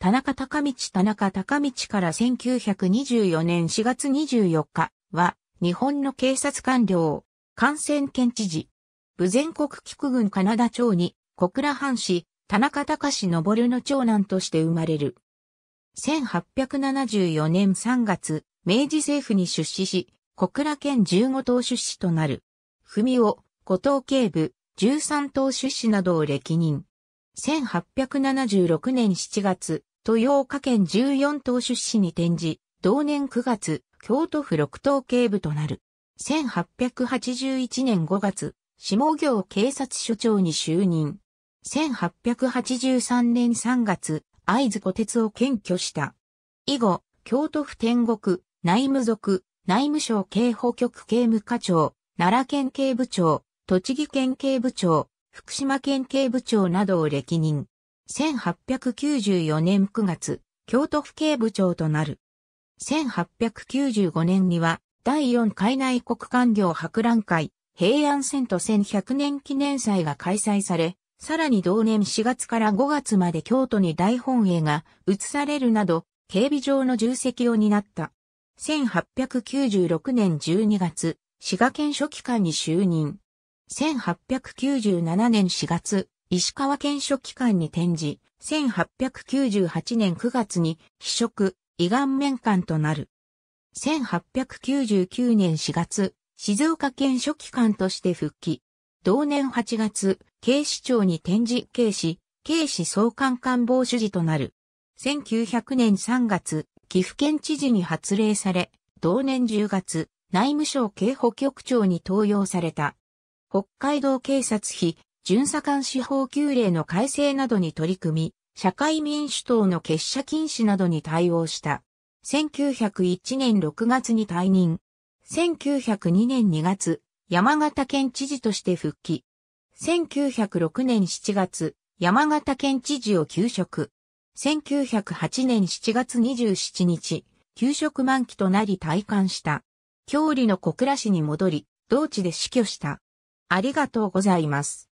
田中高道田中高道から1924年4月24日は、日本の警察官僚、感染県知事、武全国菊郡カナダ町に、小倉藩士、田中隆昇の長男として生まれる。1874年3月、明治政府に出資し、小倉県15党出資となる。文を、後藤警部、13党出資などを歴任。1876年7月、豊岡県14島出資に転じ、同年9月、京都府六島警部となる。1881年5月、下行警察署長に就任。1883年3月、会津小鉄を検挙した。以後、京都府天国、内務族、内務省警保局刑務課長、奈良県警部長、栃木県警部長、福島県警部長などを歴任。1894年9月、京都府警部長となる。1895年には、第4海内国官業博覧会、平安遷都1100年記念祭が開催され、さらに同年4月から5月まで京都に大本営が移されるなど、警備上の重責を担った。1896年12月、滋賀県書記官に就任。1897年4月、石川県書記館に転じ、1898年9月に、非職、胃がん面館となる。1899年4月、静岡県書記館として復帰。同年8月、警視庁に転じ、警視、警視総監官房主事となる。1900年3月、岐阜県知事に発令され、同年10月、内務省警保局長に登用された。北海道警察費、巡査官司法級令の改正などに取り組み、社会民主党の結社禁止などに対応した。1901年6月に退任。1902年2月、山形県知事として復帰。1906年7月、山形県知事を休職。1908年7月27日、休職満期となり退官した。郷里の小倉市に戻り、同地で死去した。ありがとうございます。